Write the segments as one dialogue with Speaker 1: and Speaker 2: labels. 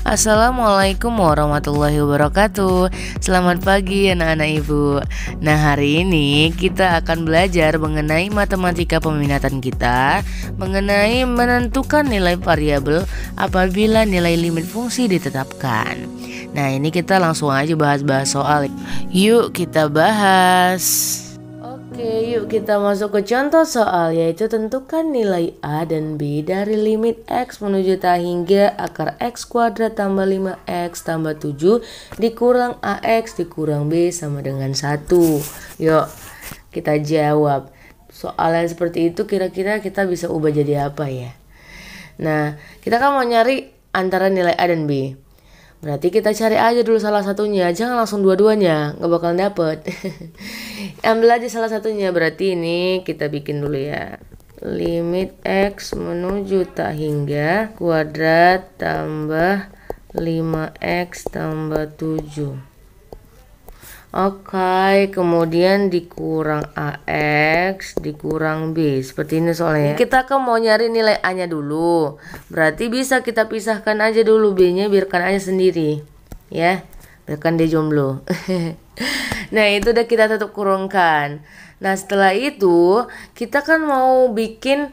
Speaker 1: Assalamualaikum warahmatullahi wabarakatuh Selamat pagi anak-anak ibu Nah hari ini kita akan belajar mengenai matematika peminatan kita Mengenai menentukan nilai variabel apabila nilai limit fungsi ditetapkan Nah ini kita langsung aja bahas-bahas soal Yuk kita bahas Yuk kita masuk ke contoh soal yaitu tentukan nilai A dan B dari limit X menuju tak hingga akar X kuadrat tambah 5X tambah 7 dikurang AX dikurang B sama dengan 1 Yuk kita jawab soalnya seperti itu kira-kira kita bisa ubah jadi apa ya Nah kita kan mau nyari antara nilai A dan B Berarti kita cari aja dulu salah satunya, jangan langsung dua-duanya, nggak bakal dapet. Ambil aja salah satunya, berarti ini kita bikin dulu ya. Limit X menuju tak hingga kuadrat tambah 5X tambah 7. Oke, okay, kemudian dikurang AX dikurang B. Seperti ini soalnya. Ya. Kita kan mau nyari nilai A-nya dulu. Berarti bisa kita pisahkan aja dulu B-nya biarkan aja sendiri. Ya. Biarkan dia jomblo. nah, itu udah kita tetap kurungkan. Nah, setelah itu kita kan mau bikin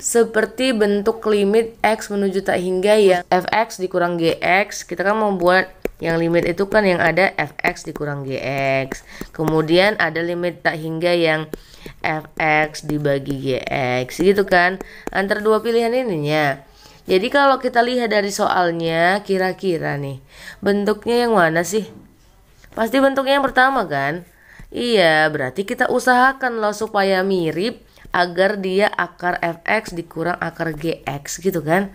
Speaker 1: seperti bentuk limit X menuju tak hingga ya fx dikurang gx kita kan mau buat yang limit itu kan yang ada fx dikurang gx. Kemudian ada limit tak hingga yang fx dibagi gx gitu kan. antar dua pilihan ininya. Jadi kalau kita lihat dari soalnya kira-kira nih bentuknya yang mana sih? Pasti bentuknya yang pertama kan? Iya, berarti kita usahakan loh supaya mirip agar dia akar fx dikurang akar gx gitu kan?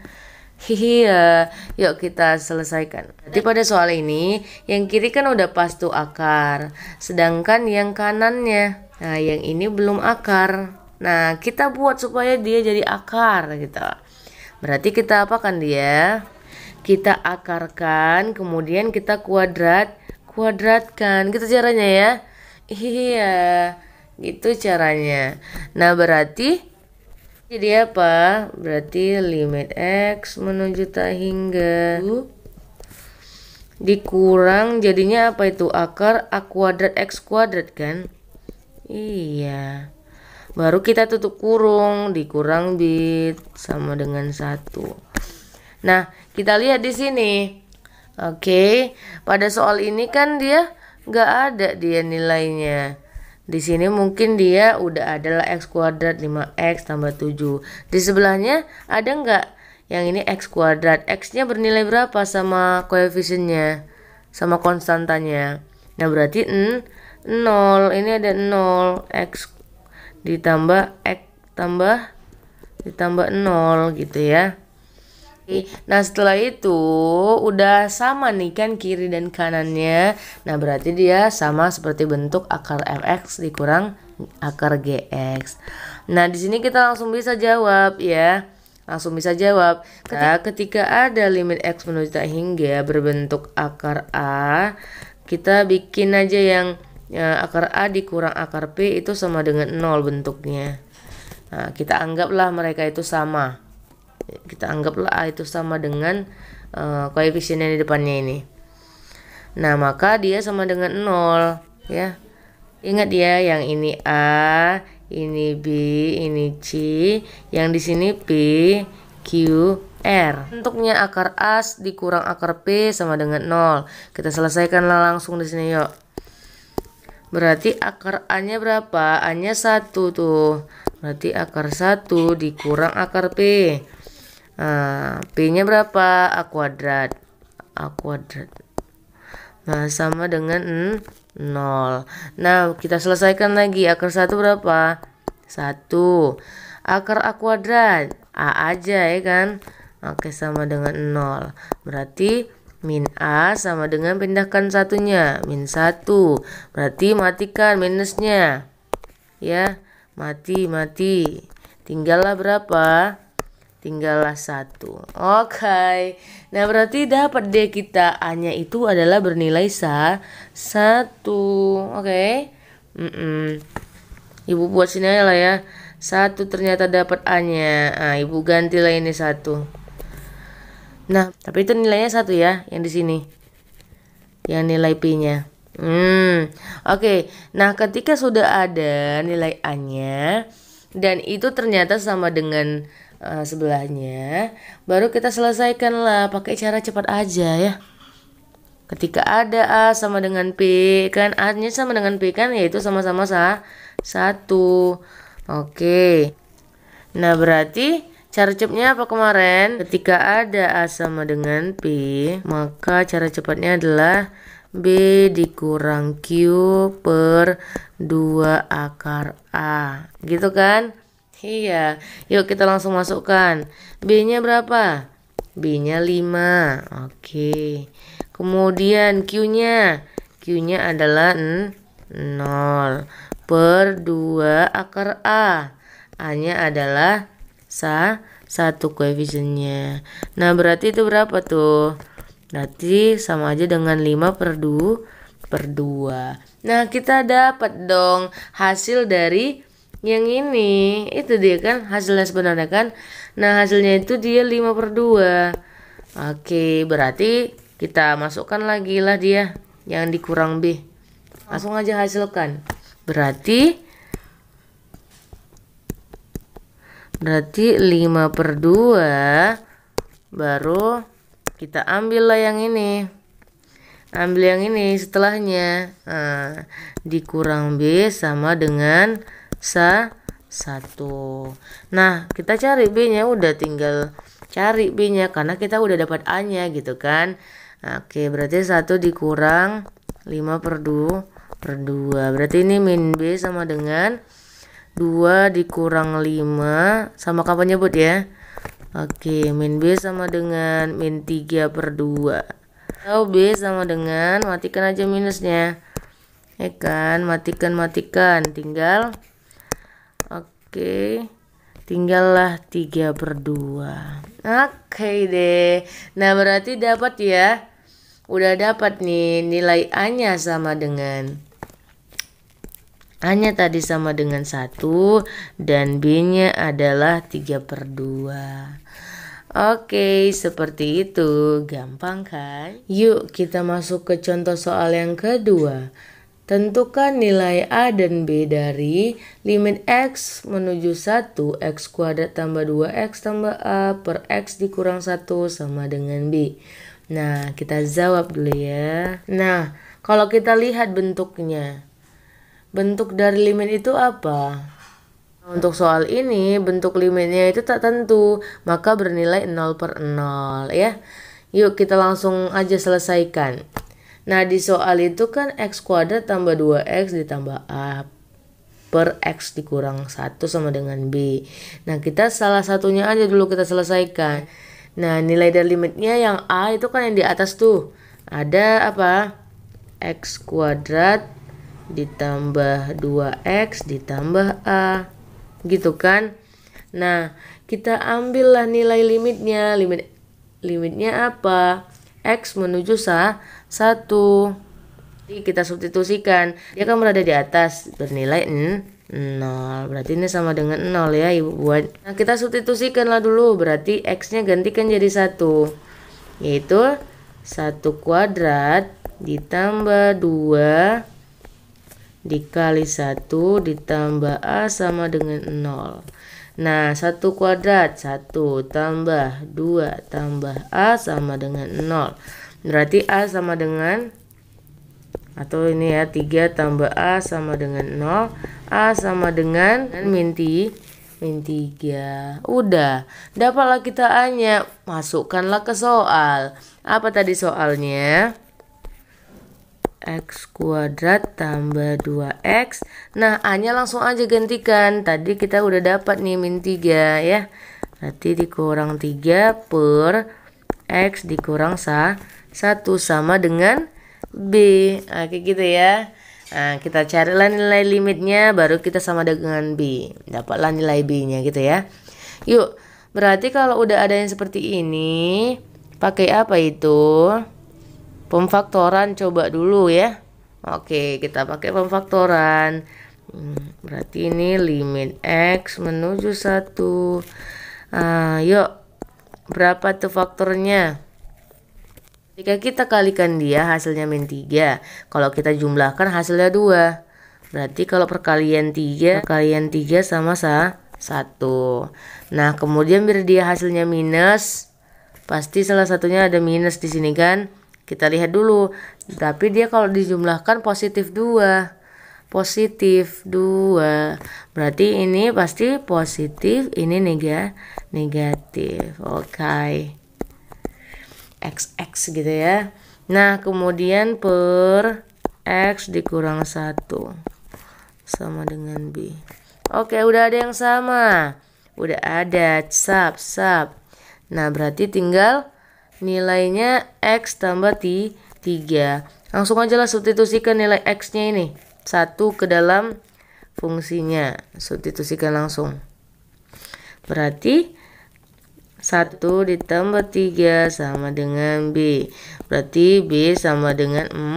Speaker 1: Iya, yuk kita selesaikan. Jadi pada soal ini, yang kiri kan udah pas tuh akar, sedangkan yang kanannya, nah yang ini belum akar. Nah, kita buat supaya dia jadi akar gitu. Berarti kita apa kan dia? Kita akarkan, kemudian kita kuadrat, kuadratkan. Gitu caranya ya. Iya, gitu caranya. Nah, berarti jadi apa? Berarti limit X menuju tak hingga dikurang jadinya apa itu akar A kuadrat X kuadrat kan? Iya. Baru kita tutup kurung dikurang bit sama dengan satu. Nah, kita lihat di sini. Oke, pada soal ini kan dia nggak ada dia nilainya. Di sini mungkin dia udah adalah X kuadrat 5X tambah 7. Di sebelahnya ada nggak yang ini X kuadrat. X-nya bernilai berapa sama koefisiennya? Sama konstantanya. Nah, berarti n 0. Ini ada 0. X ditambah X tambah ditambah 0 gitu ya. Nah setelah itu udah sama nih kan kiri dan kanannya. Nah berarti dia sama seperti bentuk akar mx dikurang akar gx. Nah di sini kita langsung bisa jawab ya. Langsung bisa jawab. Nah, ketika ada limit x menuju tak hingga berbentuk akar a, kita bikin aja yang ya, akar a dikurang akar p itu sama dengan nol bentuknya. Nah, kita anggaplah mereka itu sama kita anggaplah A itu sama dengan uh, koefisien yang di depannya ini nah maka dia sama dengan 0 ya ingat ya yang ini A ini B ini C yang di sini P Q R. Bentuknya akar A dikurang akar P sama dengan 0. Kita selesaikanlah langsung di sini yuk. Berarti akar A-nya berapa? A-nya 1 tuh. Berarti akar 1 dikurang akar P. Nah, P-nya berapa? A kuadrat. A kuadrat. Nah, sama dengan nol. 0. Nah, kita selesaikan lagi. Akar satu berapa? satu Akar A kuadrat. A aja ya kan? Oke, sama dengan 0. Berarti min A sama dengan pindahkan satunya. Min 1. Berarti matikan minusnya. Ya, mati, mati. Tinggallah berapa? tinggallah satu. Oke. Okay. Nah, berarti dapat deh kita A-nya itu adalah bernilai sa satu. Oke. Okay. Mm -mm. Ibu buat sini aja lah ya. Satu ternyata dapat A-nya. Ah, ibu gantilah ini satu. Nah, tapi itu nilainya satu ya, yang di sini. Yang nilai P-nya. Hmm. Oke. Okay. Nah, ketika sudah ada nilai A-nya dan itu ternyata sama dengan uh, sebelahnya baru kita selesaikan lah pakai cara cepat aja ya ketika ada A sama dengan P kan A nya sama dengan P kan yaitu sama-sama sa satu oke nah berarti cara cepatnya apa kemarin ketika ada A sama dengan P maka cara cepatnya adalah B dikurang Q per 2 akar A gitu kan Iya, yuk kita langsung masukkan. B-nya berapa? B-nya 5. Oke. Kemudian Q-nya. Q-nya adalah 0 per 2 akar A. A-nya adalah 1 koefisiennya. Nah, berarti itu berapa tuh? Berarti sama aja dengan 5 per 2 per 2. Nah, kita dapat dong hasil dari yang ini itu dia kan hasilnya sebenarnya kan nah hasilnya itu dia 5 per 2 oke berarti kita masukkan lagi lah dia yang dikurang B langsung aja hasilkan berarti berarti 5 per 2 baru kita ambil lah yang ini ambil yang ini setelahnya nah, dikurang B sama dengan se satu. Nah, kita cari B-nya udah tinggal cari B-nya karena kita udah dapat A-nya gitu kan. oke, berarti satu dikurang 5 per 2 per 2. Berarti ini min B sama dengan 2 dikurang 5 sama kapan nyebut ya? Oke, min B sama dengan min 3 per 2. Kalau B sama dengan, matikan aja minusnya. Eh kan, matikan, matikan. Tinggal Oke. Tinggallah tiga per dua. Oke deh. Nah, berarti dapat ya. Udah dapat nih nilai A-nya sama dengan A-nya tadi sama dengan satu dan B-nya adalah tiga per dua. Oke, seperti itu. Gampang kan? Yuk kita masuk ke contoh soal yang kedua. Tentukan nilai A dan B dari limit X menuju 1, X kuadrat tambah 2X tambah A per X dikurang 1 sama dengan B. Nah, kita jawab dulu ya. Nah, kalau kita lihat bentuknya. Bentuk dari limit itu apa? Untuk soal ini bentuk limitnya itu tak tentu, maka bernilai 0 per 0 ya. Yuk kita langsung aja selesaikan. Nah di soal itu kan X kuadrat tambah 2X ditambah A per X dikurang 1 sama dengan B. Nah kita salah satunya aja dulu kita selesaikan. Nah nilai dari limitnya yang A itu kan yang di atas tuh. Ada apa? X kuadrat ditambah 2X ditambah A. Gitu kan? Nah, kita ambillah nilai limitnya. Limit limitnya apa? X menuju sa 1. Jadi kita substitusikan. Dia kan berada di atas bernilai 0 berarti ini sama dengan 0 ya ibu buat nah kita substitusikanlah dulu berarti x nya gantikan jadi 1. yaitu 1 kuadrat ditambah 2 dikali 1 ditambah a sama dengan 0 Nah, 1 kuadrat 1 tambah 2 tambah A sama dengan 0. Berarti A sama dengan atau ini ya 3 tambah A sama dengan 0 A sama dengan min, ti, min 3 Udah Dapatlah kita A nya Masukkanlah ke soal Apa tadi soalnya? X kuadrat tambah 2X Nah A-nya langsung aja gantikan Tadi kita udah dapat nih min 3 ya Berarti dikurang 3 per X dikurang 1 sama dengan B Oke gitu ya Nah, kita carilah nilai limitnya baru kita sama dengan B. Dapatlah nilai B-nya gitu ya. Yuk, berarti kalau udah ada yang seperti ini, pakai apa itu? pemfaktoran coba dulu ya oke kita pakai pemfaktoran hmm, berarti ini limit X menuju 1 nah, yuk berapa tuh faktornya jika kita kalikan dia hasilnya min 3 kalau kita jumlahkan hasilnya 2 berarti kalau perkalian 3 perkalian 3 sama sah 1 nah kemudian biar dia hasilnya minus pasti salah satunya ada minus di sini kan kita lihat dulu. Tapi dia kalau dijumlahkan positif 2 positif 2 berarti ini pasti positif ini nega negatif oke okay. xx gitu ya nah kemudian per x dikurang 1 sama dengan b oke okay, udah ada yang sama udah ada sub sub nah berarti tinggal nilainya X tambah T 3. Langsung aja lah substitusikan nilai X-nya ini. 1 ke dalam fungsinya. Substitusikan langsung. Berarti 1 ditambah 3 sama dengan B. Berarti B sama dengan M.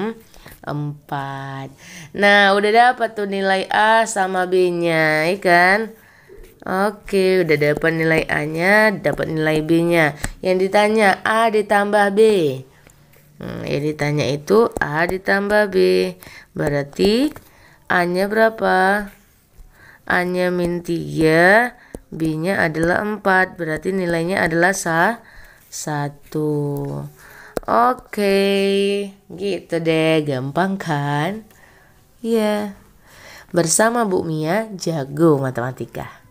Speaker 1: 4 Nah udah dapat tuh nilai A sama B nya ya kan Oke, udah dapat nilai A-nya, dapat nilai B-nya. Yang ditanya A ditambah B. Hmm, yang ditanya itu A ditambah B. Berarti A-nya berapa? A-nya min 3, B-nya adalah 4. Berarti nilainya adalah sa 1. Oke, gitu deh. Gampang kan? Iya. Yeah. Bersama Bu Mia, jago matematika.